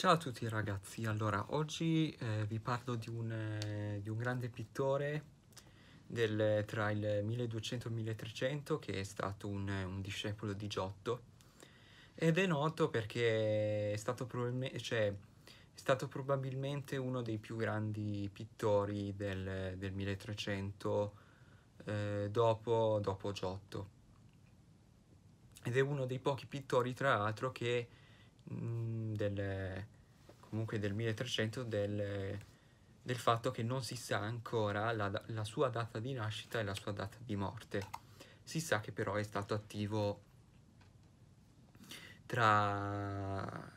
Ciao a tutti ragazzi, allora oggi eh, vi parlo di un, eh, di un grande pittore del, tra il 1200 e il 1300 che è stato un, un, discepolo di Giotto ed è noto perché è stato, cioè, è stato probabilmente uno dei più grandi pittori del, del 1300 eh, dopo, dopo Giotto ed è uno dei pochi pittori tra l'altro che Mm, del, comunque del 1300 del, del, fatto che non si sa ancora la, la, sua data di nascita e la sua data di morte. Si sa che però è stato attivo tra,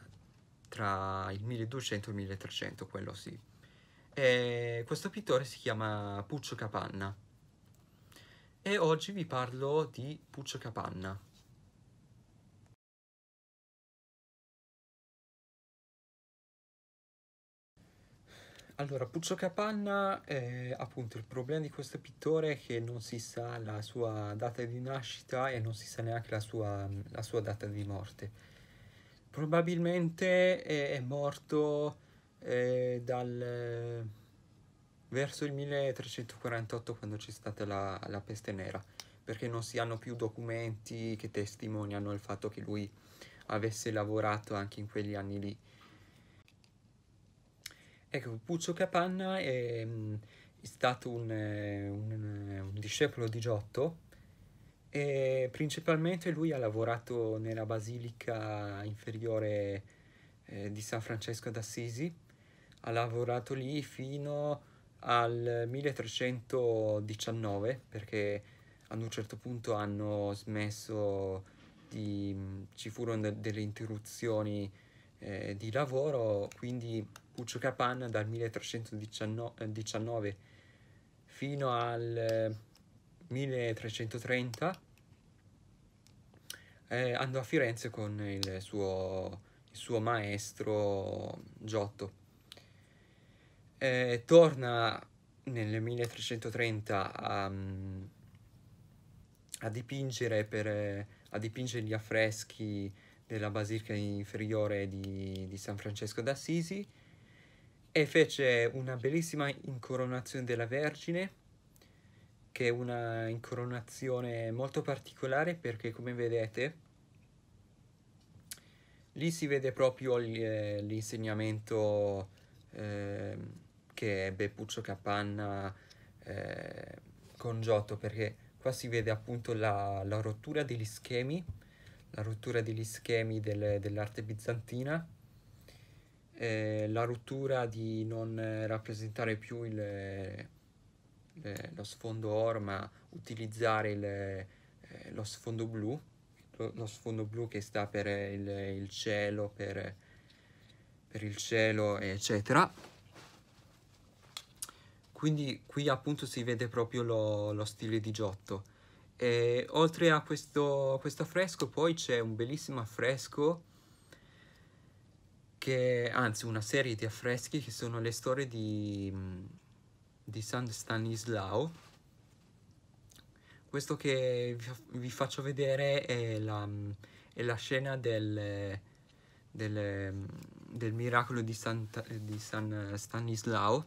tra il 1200 e il 1300, quello sì. E questo pittore si chiama Puccio Capanna e oggi vi parlo di Puccio Capanna. Allora, Puccio Capanna, eh, appunto, il problema di questo pittore è che non si sa la sua data di nascita e non si sa neanche la sua, la sua data di morte. Probabilmente è, è morto eh, dal, verso il 1348 quando c'è stata la, la peste nera, perché non si hanno più documenti che testimoniano il fatto che lui avesse lavorato anche in quegli anni lì Ecco, Puccio Capanna è, mm, è stato un, eh, un, eh, un, discepolo di Giotto e principalmente lui ha lavorato nella Basilica Inferiore eh, di San Francesco d'Assisi, ha lavorato lì fino al 1319 perché ad un certo punto hanno smesso di... Mm, ci furono de delle interruzioni eh, di lavoro, quindi Puccio Capanna dal 1319 eh, fino al 1330 eh, eh, andò a Firenze con il suo, il suo maestro Giotto. Eh, torna nel 1330 a, a, dipingere per, a dipingere gli affreschi della Basilica Inferiore di, di San Francesco d'Assisi e fece una bellissima incoronazione della Vergine che è una incoronazione molto particolare perché come vedete lì si vede proprio eh, l'insegnamento eh, che ebbe Puccio Capanna eh, con Giotto perché qua si vede appunto la, la rottura degli schemi la rottura degli schemi del, dell'arte bizantina eh, la rottura di non rappresentare più il, le, lo sfondo oro ma utilizzare il, eh, lo sfondo blu, lo, lo, sfondo blu che sta per il, il cielo, per, per il cielo eccetera quindi qui appunto si vede proprio lo, lo stile di Giotto. E oltre a questo, questo affresco poi c'è un bellissimo affresco che, anzi una serie di affreschi che sono le storie di, di San Stanislao. Questo che vi faccio vedere è la, è la scena del, del, del miracolo di, Santa, di San Stanislao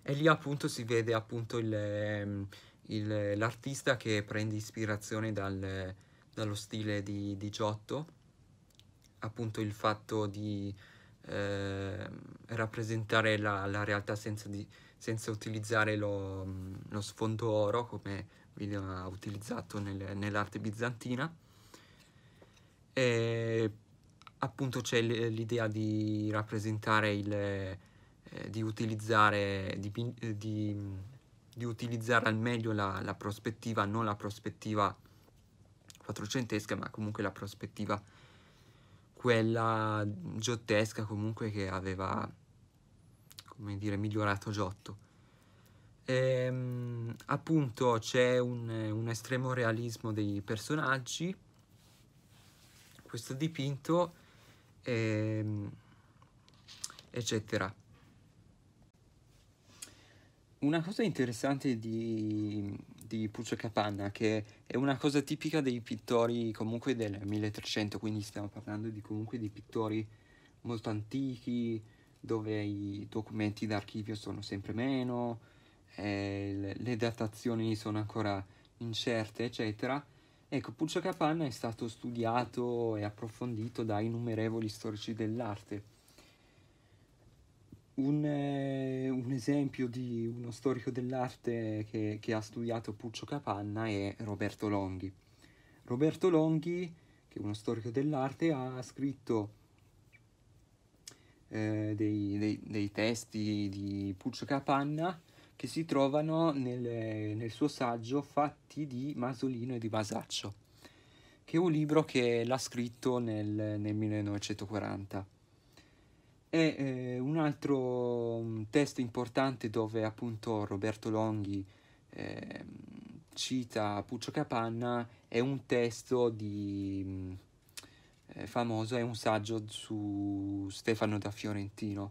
e lì appunto si vede appunto l'artista che prende ispirazione dal, dallo stile di, di Giotto appunto il fatto di eh, rappresentare la, la realtà senza, di, senza utilizzare lo, lo, sfondo oro come veniva utilizzato nel, nell'arte bizantina. E appunto c'è l'idea di rappresentare il eh, di utilizzare di, di, di, utilizzare al meglio la, la prospettiva non la prospettiva quattrocentesca ma comunque la prospettiva quella giottesca comunque che aveva, come dire, migliorato Giotto. Ehm, appunto c'è un, un estremo realismo dei personaggi, questo dipinto, ehm, eccetera. Una cosa interessante di di Puccio Capanna, che è una cosa tipica dei pittori comunque del 1300, quindi stiamo parlando di comunque di pittori molto antichi, dove i documenti d'archivio sono sempre meno, eh, le datazioni sono ancora incerte, eccetera. Ecco, Puccio Capanna è stato studiato e approfondito da innumerevoli storici dell'arte un, eh, un, esempio di uno storico dell'arte che, che, ha studiato Puccio Capanna è Roberto Longhi. Roberto Longhi, che è uno storico dell'arte, ha scritto eh, dei, dei, dei, testi di Puccio Capanna che si trovano nel, nel suo saggio Fatti di Masolino e di Masaccio, che è un libro che l'ha scritto nel, nel 1940 e eh, un altro mm, testo importante dove appunto Roberto Longhi eh, cita Puccio Capanna è un testo di, mm, eh, famoso, è un saggio su Stefano da Fiorentino.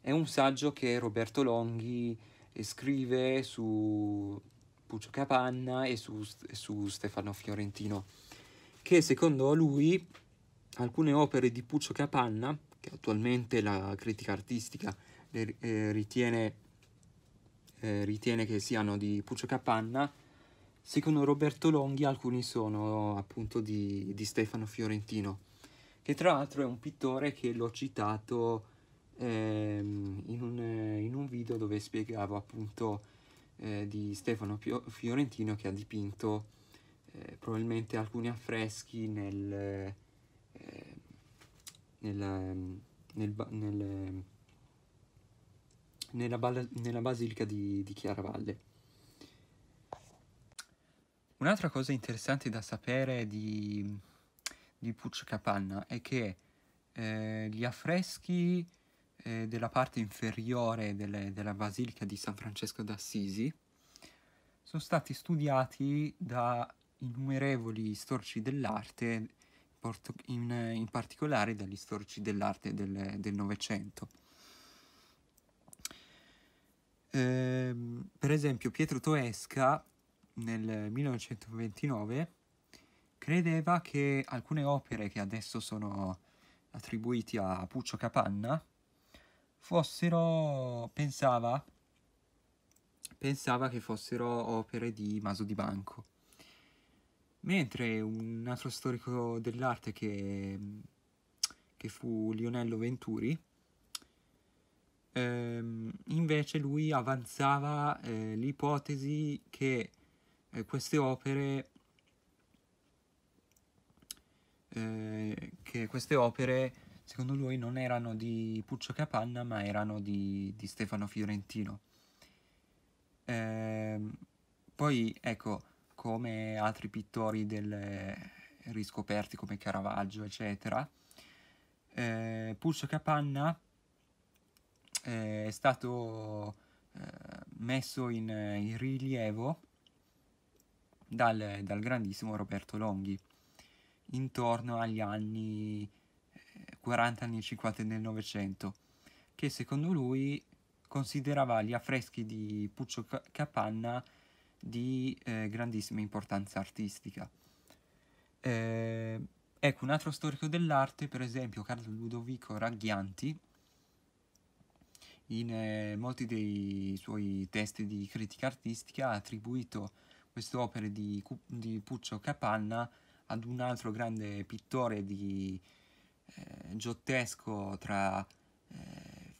È un saggio che Roberto Longhi scrive su Puccio Capanna e su, su Stefano Fiorentino, che secondo lui alcune opere di Puccio Capanna che attualmente la critica artistica eh, ritiene, eh, ritiene, che siano di Puccio Capanna, secondo Roberto Longhi alcuni sono appunto di, di Stefano Fiorentino, che tra l'altro è un pittore che l'ho citato ehm, in, un, in, un, video dove spiegavo appunto eh, di Stefano Pio Fiorentino che ha dipinto eh, probabilmente alcuni affreschi nel, eh, nel, nel, nel, nella, bala, nella, basilica di, di Chiaravalle. Un'altra cosa interessante da sapere di, di Puccio Capanna è che eh, gli affreschi eh, della parte inferiore delle, della basilica di San Francesco d'Assisi sono stati studiati da innumerevoli storici dell'arte porto- in, eh, in, particolare dagli storici dell'arte del Novecento. Eh, per esempio Pietro Toesca nel 1929 credeva che alcune opere che adesso sono attribuite a Puccio Capanna fossero, pensava, pensava che fossero opere di Maso di Banco. Mentre un altro storico dell'arte che, che fu Lionello Venturi, ehm, invece lui avanzava eh, l'ipotesi che eh, queste opere eh, che queste opere secondo lui non erano di Puccio Capanna ma erano di, di Stefano Fiorentino. Ehm, poi ecco, come altri pittori del, eh, riscoperti come Caravaggio, eccetera. Eh, Pulso Capanna eh, è stato eh, messo in, eh, in rilievo dal, dal, grandissimo Roberto Longhi intorno agli anni 40 anni 50 del Novecento, che secondo lui considerava gli affreschi di Puccio Capanna di eh, grandissima importanza artistica. Eh, ecco, un altro storico dell'arte, per esempio Carlo Ludovico Ragghianti, in eh, molti dei suoi testi di critica artistica ha attribuito quest'opera di, di Puccio Capanna ad un altro grande pittore di eh, giottesco tra, eh,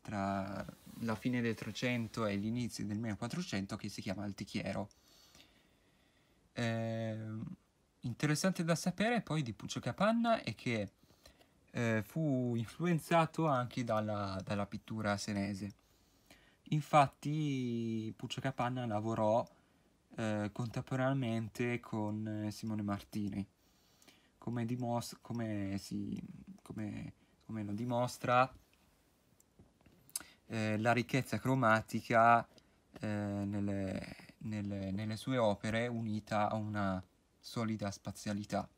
tra la fine del 300 e l'inizio del 1400 che si chiama Altichiero. Eh, interessante da sapere poi di Puccio Capanna è che eh, fu influenzato anche dalla, dalla, pittura senese. Infatti Puccio Capanna lavorò eh, contemporaneamente con eh, Simone Martini, come, dimostra, come, si, come, come lo dimostra eh, la ricchezza cromatica eh, nelle, nelle, nelle, sue opere unita a una solida spazialità,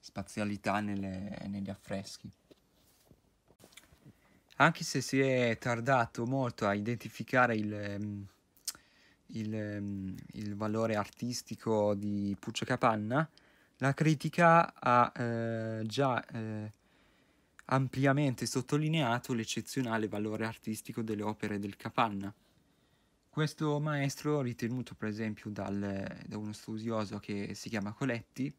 spazialità nelle, negli affreschi. Anche se si è tardato molto a identificare il, ehm, il, ehm, il valore artistico di Puccio Capanna, la critica ha eh, già eh, ampiamente sottolineato l'eccezionale valore artistico delle opere del Capanna. Questo maestro, ritenuto per esempio dal, da uno studioso che si chiama Coletti,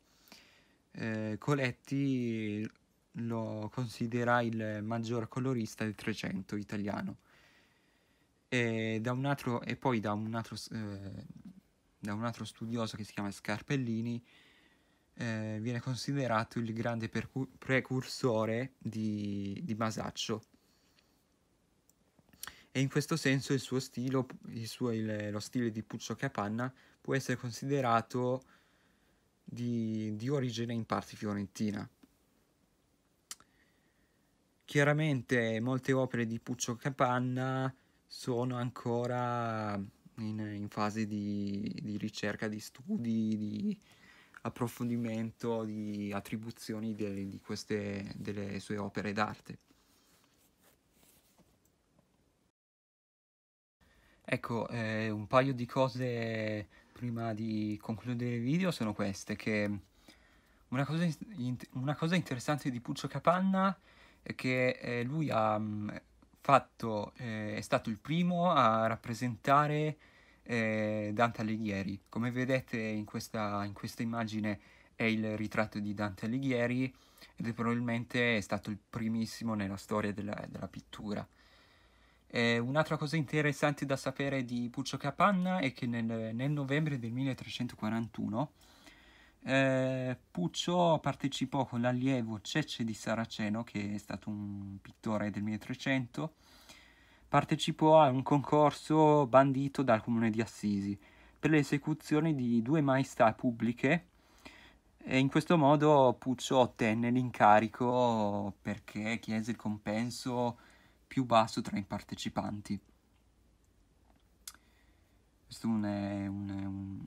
eh, Coletti lo considera il maggior colorista del Trecento italiano. E, altro, e poi da un altro, eh, da un altro studioso che si chiama Scarpellini, eh, viene considerato il grande percu- precursore di, di, Masaccio. E in questo senso il suo stile, il suo, il, lo stile di Puccio Capanna può essere considerato di, di origine in parte fiorentina. Chiaramente molte opere di Puccio Capanna sono ancora in, in fase di, di, ricerca, di studi, di, approfondimento di attribuzioni delle, di queste, delle sue opere d'arte. Ecco, eh, un paio di cose prima di concludere il video sono queste, che una cosa, una cosa interessante di Puccio Capanna è che eh, lui ha mm, fatto, eh, è stato il primo a rappresentare eh, Dante Alighieri. Come vedete in questa, in questa immagine è il ritratto di Dante Alighieri ed è probabilmente stato il primissimo nella storia della, della pittura. Eh, un'altra cosa interessante da sapere di Puccio Capanna è che nel, nel novembre del 1341 eh, Puccio partecipò con l'allievo Cecce di Saraceno, che è stato un pittore del 1300, partecipò a un concorso bandito dal comune di Assisi per l'esecuzione di due maestà pubbliche e in questo modo Puccio ottenne l'incarico perché chiese il compenso più basso tra i partecipanti. Questo è un, un,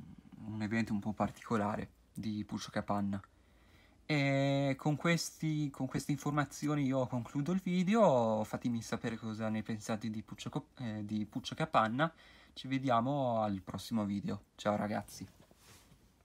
un evento un po' particolare di Puccio Capanna. E eh, con, questi, con queste informazioni io concludo il video, fatemi sapere cosa ne pensate di Puccia, eh, di Puccia Capanna, ci vediamo al prossimo video, ciao ragazzi!